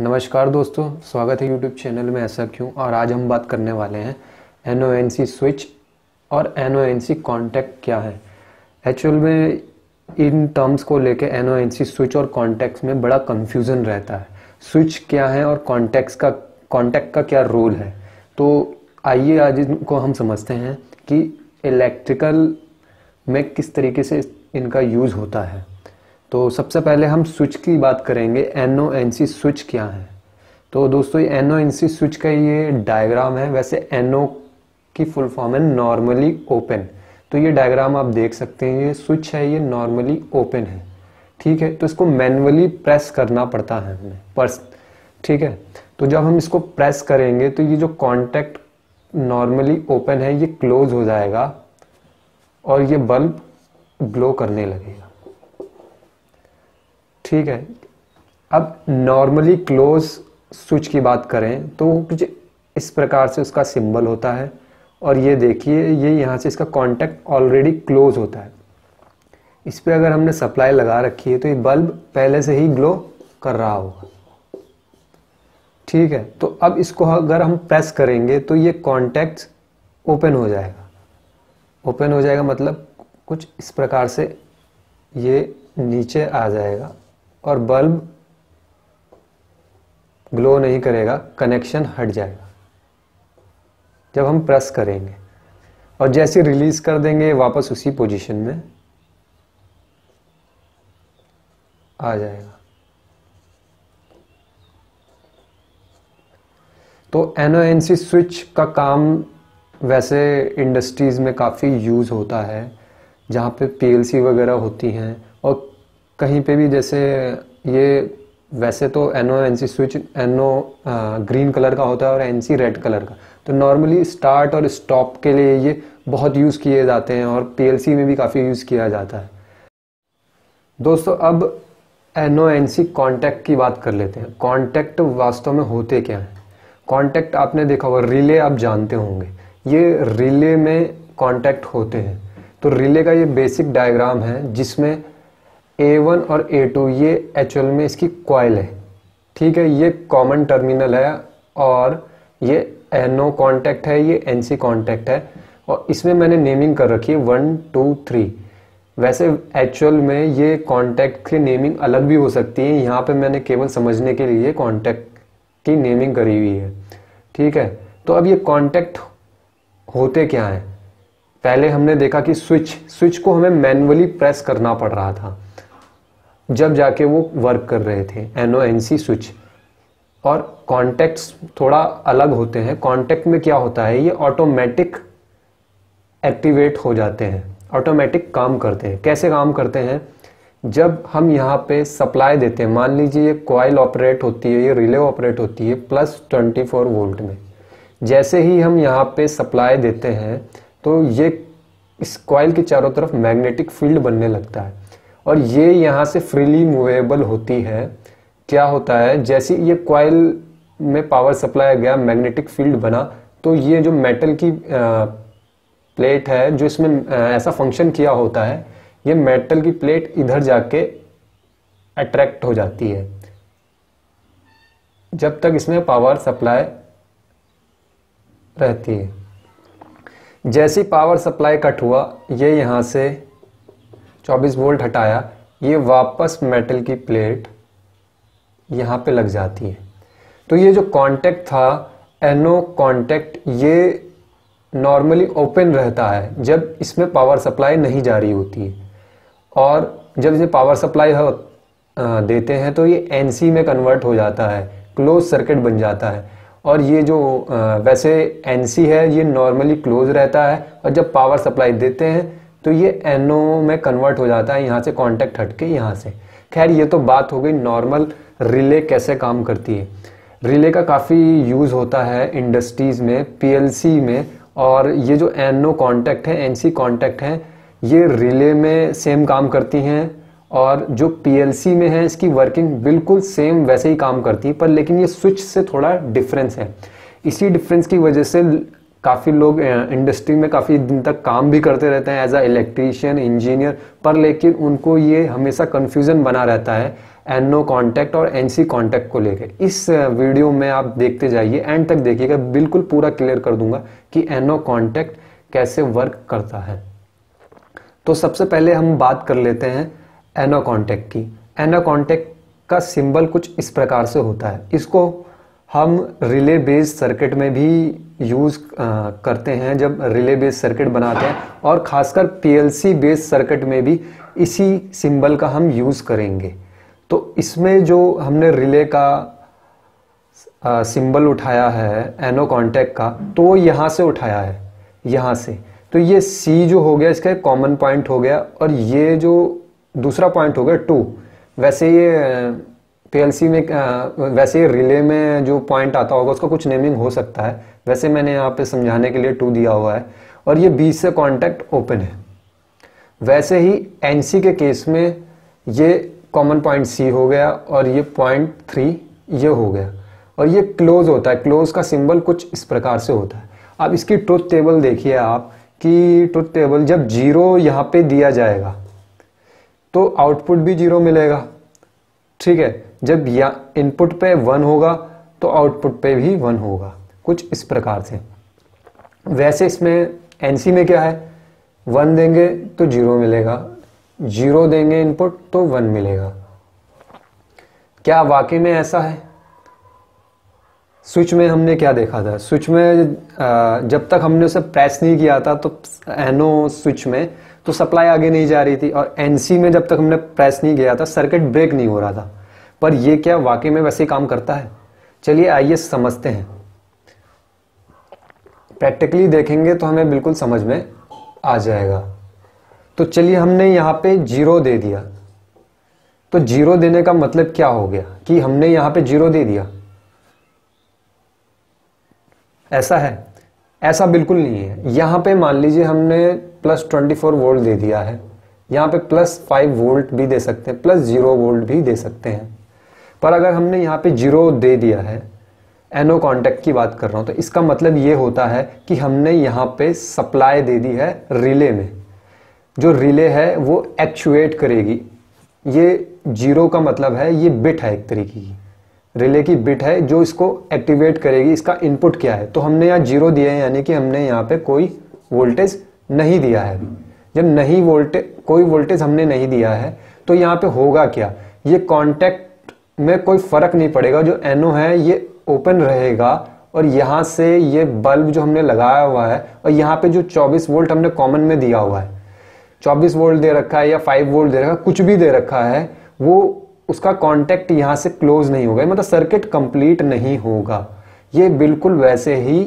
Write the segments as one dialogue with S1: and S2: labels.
S1: नमस्कार दोस्तों स्वागत है यूट्यूब चैनल में ऐसा क्यों और आज हम बात करने वाले हैं N O N C switch और N O N C contact क्या है एक्चुअल में इन टर्म्स को लेके N O N C switch और कॉन्टैक्ट में बड़ा कन्फ्यूज़न रहता है स्विच क्या है और कॉन्टैक्ट का कॉन्टैक्ट का क्या रोल है तो आइए आज इनको हम समझते हैं कि इलेक्ट्रिकल में किस तरीके से इनका यूज़ होता है तो सबसे पहले हम स्विच की बात करेंगे N O N C switch क्या है तो दोस्तों ये N O N C switch का ये डायग्राम है वैसे एन ओ की फुल फॉर्म है नॉर्मली ओपन तो ये डायग्राम आप देख सकते हैं ये स्विच है ये नॉर्मली ओपन है ठीक है तो इसको मैनुअली प्रेस करना पड़ता है हमें पर्स ठीक है तो जब हम इसको प्रेस करेंगे तो ये जो कॉन्टैक्ट नॉर्मली ओपन है ये क्लोज हो जाएगा और ये बल्ब ग्लो करने लगेगा ठीक है अब नॉर्मली क्लोज स्विच की बात करें तो कुछ इस प्रकार से उसका सिंबल होता है और ये देखिए ये यहाँ से इसका कांटेक्ट ऑलरेडी क्लोज होता है इस पर अगर हमने सप्लाई लगा रखी है तो ये बल्ब पहले से ही ग्लो कर रहा होगा ठीक है तो अब इसको अगर हम प्रेस करेंगे तो ये कॉन्टैक्ट ओपन हो जाएगा ओपन हो जाएगा मतलब कुछ इस प्रकार से ये नीचे आ जाएगा और बल्ब ग्लो नहीं करेगा कनेक्शन हट जाएगा जब हम प्रेस करेंगे और जैसे रिलीज कर देंगे वापस उसी पोजीशन में आ जाएगा तो एनओएनसी स्विच का काम वैसे इंडस्ट्रीज़ में काफ़ी यूज़ होता है जहां पे पीएलसी वगैरह होती हैं कहीं पे भी जैसे ये वैसे तो N O N C switch N O green colour का होता है और एन सी रेड कलर का तो नॉर्मली स्टार्ट और स्टॉप के लिए ये बहुत यूज़ किए जाते हैं और पी एल सी में भी काफ़ी यूज़ किया जाता है दोस्तों अब N O N C contact की बात कर लेते हैं कॉन्टैक्ट वास्तव में होते क्या हैं कॉन्टैक्ट आपने देखा होगा रिले आप जानते होंगे ये रिले में कॉन्टैक्ट होते हैं तो रिले का ये बेसिक डायग्राम है जिसमें ए वन और ए टू ये एक्चुअल में इसकी क्वाइल है ठीक है ये कॉमन टर्मिनल है और ये एनओ कॉन्टैक्ट है ये एन सी कॉन्टैक्ट है और इसमें मैंने नेमिंग कर रखी है वन टू थ्री वैसे एक्चुअल में ये कॉन्टैक्ट की नेमिंग अलग भी हो सकती है यहाँ पे मैंने केवल समझने के लिए कॉन्टैक्ट की नेमिंग करी हुई है ठीक है तो अब ये कॉन्टैक्ट होते क्या हैं पहले हमने देखा कि स्विच स्विच को हमें मैनुअली प्रेस करना पड़ रहा था जब जाके वो वर्क कर रहे थे N O N C switch और कॉन्टेक्ट थोड़ा अलग होते हैं कॉन्टेक्ट में क्या होता है ये ऑटोमेटिक एक्टिवेट हो जाते हैं ऑटोमेटिक काम करते हैं कैसे काम करते हैं जब हम यहाँ पे सप्लाई देते हैं मान लीजिए ये कॉयल ऑपरेट होती है ये रिले ऑपरेट होती है प्लस 24 वोल्ट में जैसे ही हम यहाँ पे सप्लाई देते हैं तो ये इस कॉयल के चारों तरफ मैग्नेटिक फील्ड बनने लगता है और ये यहाँ से फ्रीली मूवेबल होती है क्या होता है जैसे ये क्वाइल में पावर सप्लाई गया मैग्नेटिक फील्ड बना तो ये जो मेटल की प्लेट है जो इसमें ऐसा फंक्शन किया होता है ये मेटल की प्लेट इधर जाके अट्रैक्ट हो जाती है जब तक इसमें पावर सप्लाई रहती है जैसी पावर सप्लाई कट हुआ ये यहाँ से 24 वोल्ट हटाया ये वापस मेटल की प्लेट यहाँ पे लग जाती है तो ये जो कांटेक्ट था एनो कांटेक्ट ये नॉर्मली ओपन रहता है जब इसमें पावर सप्लाई नहीं जा रही होती है और जब इसे पावर सप्लाई हो देते हैं तो ये एनसी में कन्वर्ट हो जाता है क्लोज सर्किट बन जाता है और ये जो वैसे एनसी है ये नॉर्मली क्लोज रहता है और जब पावर सप्लाई देते हैं तो ये एनओ में कन्वर्ट हो जाता है यहाँ से कॉन्टैक्ट हट के यहाँ से खैर ये तो बात हो गई नॉर्मल रिले कैसे काम करती है रिले का काफ़ी यूज़ होता है इंडस्ट्रीज़ में पीएलसी में और ये जो एनओ कॉन्टैक्ट है एनसी कॉन्टैक्ट है ये रिले में सेम काम करती हैं और जो पीएलसी में है इसकी वर्किंग बिल्कुल सेम वैसे ही काम करती है पर लेकिन ये स्विच से थोड़ा डिफरेंस है इसी डिफरेंस की वजह से काफ़ी लोग इंडस्ट्री में काफ़ी दिन तक काम भी करते रहते हैं एज अ इलेक्ट्रीशियन इंजीनियर पर लेकिन उनको ये हमेशा कन्फ्यूज़न बना रहता है एन नो कॉन्टैक्ट और एन सी कॉन्टैक्ट को लेकर इस वीडियो में आप देखते जाइए एंड तक देखिएगा बिल्कुल पूरा क्लियर कर दूंगा कि एन नो कॉन्टैक्ट कैसे वर्क करता है तो सबसे पहले हम बात कर लेते हैं एनो कॉन्टैक्ट की एनो कॉन्टैक्ट का सिंबल कुछ इस प्रकार से होता है इसको हम रिले बेस्ड सर्किट में भी यूज़ करते हैं जब रिले बेस्ड सर्किट बनाते हैं और ख़ासकर पीएलसी बेस्ड सर्किट में भी इसी सिंबल का हम यूज़ करेंगे तो इसमें जो हमने रिले का सिंबल उठाया है एनो कॉन्टैक्ट का तो वो यहाँ से उठाया है यहाँ से तो ये सी जो हो गया इसका एक कॉमन पॉइंट हो गया और ये जो दूसरा पॉइंट हो गया टू वैसे ये पीएलसी में वैसे रिले में जो पॉइंट आता होगा उसका कुछ नेमिंग हो सकता है वैसे मैंने यहाँ पे समझाने के लिए टू दिया हुआ है और ये बीस से कॉन्टैक्ट ओपन है वैसे ही एनसी के केस में ये कॉमन पॉइंट सी हो गया और ये पॉइंट थ्री ये हो गया और ये क्लोज होता है क्लोज का सिंबल कुछ इस प्रकार से होता है अब इसकी ट्रुथ टेबल देखिए आप कि ट्रुथ टेबल जब जीरो यहाँ पे दिया जाएगा तो आउटपुट भी जीरो मिलेगा ठीक है जब या इनपुट पे वन होगा तो आउटपुट पे भी वन होगा कुछ इस प्रकार से वैसे इसमें एनसी में क्या है वन देंगे तो जीरो मिलेगा जीरो देंगे इनपुट तो वन मिलेगा क्या वाकई में ऐसा है स्विच में हमने क्या देखा था स्विच में जब तक हमने उसे प्रेस नहीं किया था तो एनो स्विच में तो सप्लाई आगे नहीं जा रही थी और एनसी में जब तक हमने प्रेस नहीं गया था सर्किट ब्रेक नहीं हो रहा था पर यह क्या वाकई में वैसे ही काम करता है चलिए आइए समझते हैं प्रैक्टिकली देखेंगे तो हमें बिल्कुल समझ में आ जाएगा तो चलिए हमने यहाँ पे जीरो दे दिया तो जीरो देने का मतलब क्या हो गया कि हमने यहाँ पे जीरो दे दिया ऐसा है ऐसा बिल्कुल नहीं है यहाँ पे मान लीजिए हमने प्लस ट्वेंटी फोर वोल्ट दे दिया है यहाँ पे प्लस फाइव वोल्ट भी दे सकते हैं प्लस जीरो वोल्ट भी दे सकते हैं पर अगर हमने यहाँ पे जीरो दे दिया है एनो कांटेक्ट की बात कर रहा हूँ तो इसका मतलब ये होता है कि हमने यहाँ पे सप्लाई दे दी है रिले में जो रिले है वो एक्चुएट करेगी ये जीरो का मतलब है ये बिट है एक तरीके की रिले की बिट है जो इसको एक्टिवेट करेगी इसका इनपुट क्या है तो हमने यहाँ जीरो दिया है यानी कि हमने यहाँ पे कोई वोल्टेज नहीं दिया है जब नहीं वोल्टेज कोई वोल्टेज हमने नहीं दिया है तो यहाँ पे होगा क्या ये कांटेक्ट में कोई फर्क नहीं पड़ेगा जो एनओ है ये ओपन रहेगा और यहाँ से ये बल्ब जो हमने लगाया हुआ है और यहाँ पे जो 24 वोल्ट हमने कॉमन में दिया हुआ है 24 वोल्ट दे रखा है या 5 वोल्ट दे रखा है कुछ भी दे रखा है वो उसका कॉन्टेक्ट यहाँ से क्लोज नहीं होगा मतलब सर्किट कंप्लीट नहीं होगा ये बिल्कुल वैसे ही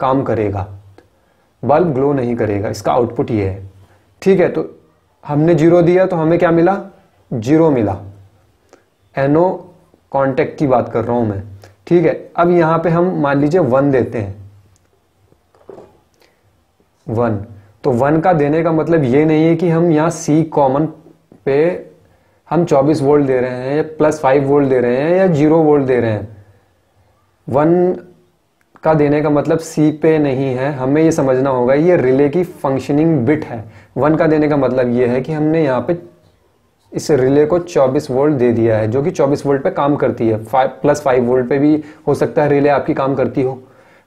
S1: काम करेगा बल्ब ग्लो नहीं करेगा इसका आउटपुट ये है ठीक है तो हमने जीरो दिया तो हमें क्या मिला जीरो मिला एनो कांटेक्ट की बात कर रहा हूं मैं ठीक है अब यहां पे हम मान लीजिए वन देते हैं वन तो वन का देने का मतलब ये नहीं है कि हम यहां सी कॉमन पे हम 24 वोल्ट दे रहे हैं या प्लस फाइव वोल्ट दे रहे हैं या जीरो वोल्ट दे रहे हैं वन का देने का मतलब सी पे नहीं है हमें ये समझना होगा ये रिले की फंक्शनिंग बिट है वन का देने का मतलब ये है कि हमने यहाँ पे इस रिले को 24 वोल्ट दे दिया है जो कि 24 वोल्ट पे काम करती है फाइव प्लस फाइव वोल्ट पे भी हो सकता है रिले आपकी काम करती हो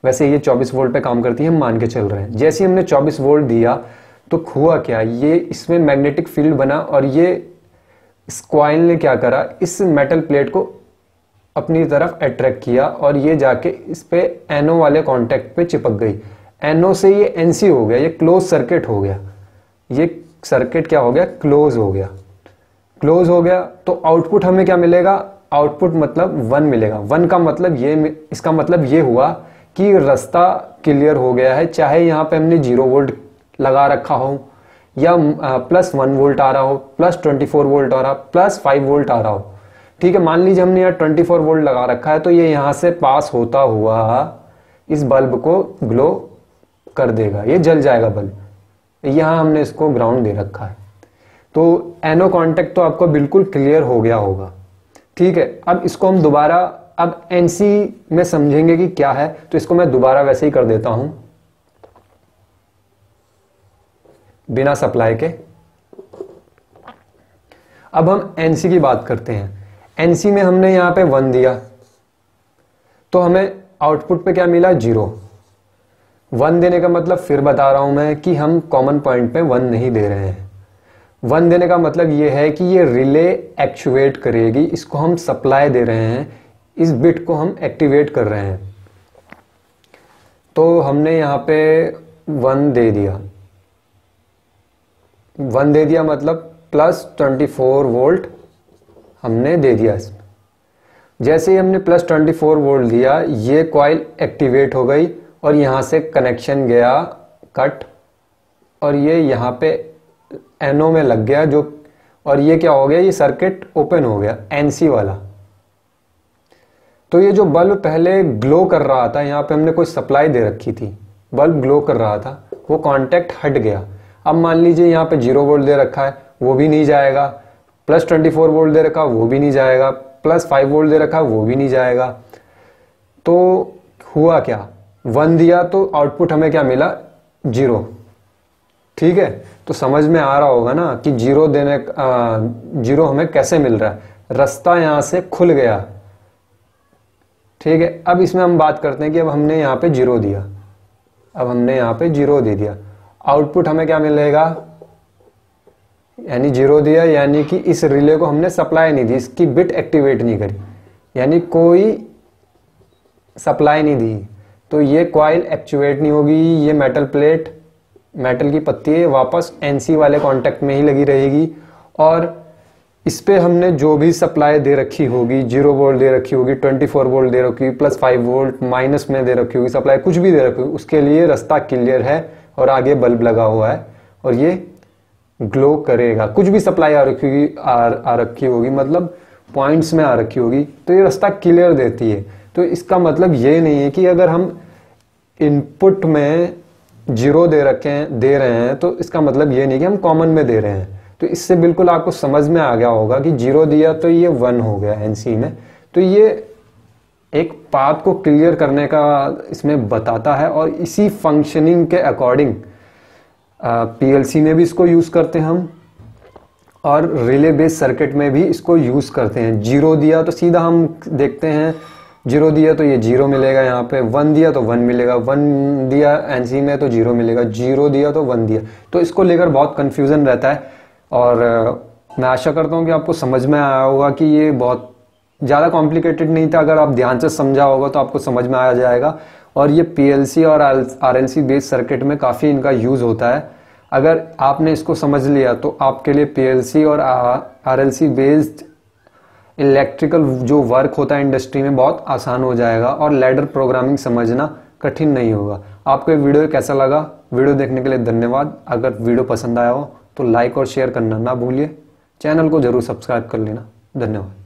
S1: वैसे ये 24 वोल्ट पे काम करती है हम मान के चल रहे हैं जैसे हमने 24 वोल्ट दिया तो हुआ क्या ये इसमें मैग्नेटिक फील्ड बना और ये स्क्वाइल ने क्या करा इस मेटल प्लेट को अपनी तरफ अट्रैक्ट किया और ये जाके इस पे एनओ वाले कॉन्टेक्ट पे चिपक गई एनओ से ये एनसी हो गया ये क्लोज सर्किट हो गया ये सर्किट क्या हो गया क्लोज हो गया क्लोज हो गया तो आउटपुट हमें क्या मिलेगा आउटपुट मतलब वन मिलेगा वन का मतलब ये इसका मतलब ये हुआ कि रास्ता क्लियर हो गया है चाहे यहाँ पे हमने जीरो वोल्ट लगा रखा हो या प्लस वन वोल्ट आ रहा हो प्लस ट्वेंटी फोर वोल्ट आ रहा प्लस फाइव वोल्ट आ रहा हो ठीक है मान लीजिए हमने यहाँ फोर वोल्ट लगा रखा है तो ये यहाँ से पास होता हुआ इस बल्ब को ग्लो कर देगा ये जल जाएगा बल्ब यहाँ हमने इसको ग्राउंड दे रखा है तो एनो कांटेक्ट तो आपको बिल्कुल क्लियर हो गया होगा ठीक है अब इसको हम दोबारा अब एन में समझेंगे कि क्या है तो इसको मैं दोबारा वैसे ही कर देता हूं बिना सप्लाई के अब हम एन की बात करते हैं एनसी में हमने यहां पे वन दिया तो हमें आउटपुट पे क्या मिला जीरो वन देने का मतलब फिर बता रहा हूं मैं कि हम कॉमन पॉइंट पे वन नहीं दे रहे हैं वन देने का मतलब यह है कि ये रिले एक्चुएट करेगी इसको हम सप्लाई दे रहे हैं इस बिट को हम एक्टिवेट कर रहे हैं तो हमने यहां पे वन दे दिया वन दे दिया मतलब प्लस ट्वेंटी फोर वोल्ट हमने दे दिया इसमें जैसे ही हमने प्लस ट्वेंटी फोर वोल्ट दिया ये क्वाइल एक्टिवेट हो गई और यहाँ से कनेक्शन गया कट और ये यहाँ पे एनओ में लग गया जो और ये क्या हो गया ये सर्किट ओपन हो गया एनसी वाला तो ये जो बल्ब पहले ग्लो कर रहा था यहाँ पे हमने कोई सप्लाई दे रखी थी बल्ब ग्लो कर रहा था वो कांटेक्ट हट गया अब मान लीजिए यहाँ पे जीरो वोल्ट दे रखा है वो भी नहीं जाएगा प्लस ट्वेंटी फोर वोल्ट दे रखा वो भी नहीं जाएगा प्लस फाइव वोल्ट दे रखा वो भी नहीं जाएगा तो हुआ क्या वन दिया तो आउटपुट हमें क्या मिला जीरो ठीक है तो समझ में आ रहा होगा ना कि जीरो देने आ, जीरो हमें कैसे मिल रहा है रास्ता यहां से खुल गया ठीक है अब इसमें हम बात करते हैं कि अब हमने यहां पे जीरो दिया अब हमने यहां पे जीरो दे दिया आउटपुट हमें क्या मिलेगा यानी जीरो दिया यानी कि इस रिले को हमने सप्लाई नहीं दी इसकी बिट एक्टिवेट नहीं करी यानी कोई सप्लाई नहीं दी तो ये क्वाइल एक्चुएट नहीं होगी ये मेटल प्लेट मेटल की पत्ती वापस एनसी वाले कांटेक्ट में ही लगी रहेगी और इस पर हमने जो भी सप्लाई दे रखी होगी जीरो वोल्ट दे रखी होगी ट्वेंटी फोर वोल्ट दे रखी होगी प्लस फाइव वोल्ट माइनस में दे रखी होगी सप्लाई कुछ भी दे रखी होगी उसके लिए रास्ता क्लियर है और आगे बल्ब लगा हुआ है और ये ग्लो करेगा कुछ भी सप्लाई आ रखी होगी आ, रखी होगी मतलब पॉइंट्स में आ रखी होगी तो ये रास्ता क्लियर देती है तो इसका मतलब ये नहीं है कि अगर हम इनपुट में जीरो दे रखे हैं दे रहे हैं तो इसका मतलब ये नहीं कि हम कॉमन में दे रहे हैं तो इससे बिल्कुल आपको समझ में आ गया होगा कि जीरो दिया तो ये वन हो गया एनसी में तो ये एक पाथ को क्लियर करने का इसमें बताता है और इसी फंक्शनिंग के अकॉर्डिंग पीएलसी में भी इसको यूज़ करते हैं हम और रिले बेस सर्किट में भी इसको यूज़ करते हैं जीरो दिया तो सीधा हम देखते हैं जीरो दिया तो ये जीरो मिलेगा यहाँ पे वन दिया तो वन मिलेगा वन दिया एनसी में तो जीरो मिलेगा जीरो दिया तो वन दिया तो इसको लेकर बहुत कंफ्यूजन रहता है और मैं आशा करता हूँ कि आपको समझ में आया होगा कि ये बहुत ज़्यादा कॉम्प्लिकेटेड नहीं था अगर आप ध्यान से समझा होगा तो आपको समझ में आ जाएगा और ये पीएलसी और आरएलसी बेस्ड सर्किट में काफ़ी इनका यूज़ होता है अगर आपने इसको समझ लिया तो आपके लिए पीएलसी और आरएलसी बेस्ड इलेक्ट्रिकल जो वर्क होता है इंडस्ट्री में बहुत आसान हो जाएगा और लैडर प्रोग्रामिंग समझना कठिन नहीं होगा आपको वीडियो कैसा लगा वीडियो देखने के लिए धन्यवाद अगर वीडियो पसंद आया हो तो लाइक और शेयर करना ना भूलिए चैनल को ज़रूर सब्सक्राइब कर लेना धन्यवाद